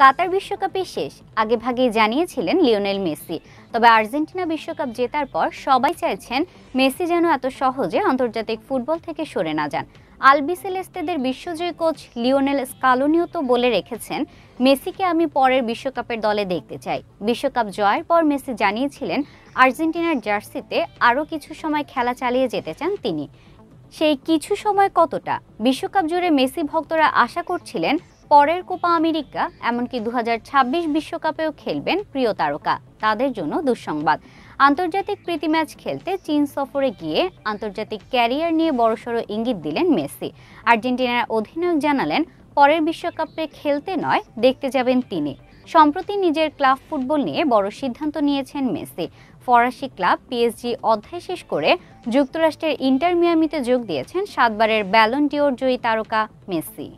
কাতার বিশ্বকাপে শেষ আগে ভাগে জানিয়েছিলেন লিওনেল মেসি তবে আর্জেন্টিনা বিশ্বকাপ জেতার পর সবাই চাইছেন মেসি যেন এত সহজে আন্তর্জাতিক ফুটবল থেকে সরে না যান আলবিসেলেস্তেদের বিশ্বজয়ী কোচ লিওনেল স্কালোনিও তো বলে রেখেছেন মেসিকে আমি পরের বিশ্বকাপের দলে দেখতে চাই বিশ্বকাপ জয়ের পর মেসি জানিয়েছিলেন আর্জেন্টিনার জার্সিতে আরও কিছু সময় খেলা চালিয়ে যেতে চান তিনি সেই কিছু সময় কতটা বিশ্বকাপ জুড়ে মেসি ভক্তরা আশা করছিলেন পরের কোপা আমেরিকা এমনকি দু বিশ্বকাপেও খেলবেন প্রিয় তারকা তাদের জন্য দুঃসংবাদ আন্তর্জাতিক প্রীতি ম্যাচ খেলতে চীন সফরে গিয়ে আন্তর্জাতিক ক্যারিয়ার নিয়ে বড়সড় ইঙ্গিত দিলেন মেসি আর্জেন্টিনার অধিনায়ক জানালেন পরের বিশ্বকাপে খেলতে নয় দেখতে যাবেন তিনি সম্প্রতি নিজের ক্লাব ফুটবল নিয়ে বড় সিদ্ধান্ত নিয়েছেন মেসি ফরাসি ক্লাব পিএসজি অধ্যায় শেষ করে যুক্তরাষ্ট্রের ইন্টার মিয়ামিতে যোগ দিয়েছেন সাতবারের ব্যালন ডিওর জয়ী তারকা মেসি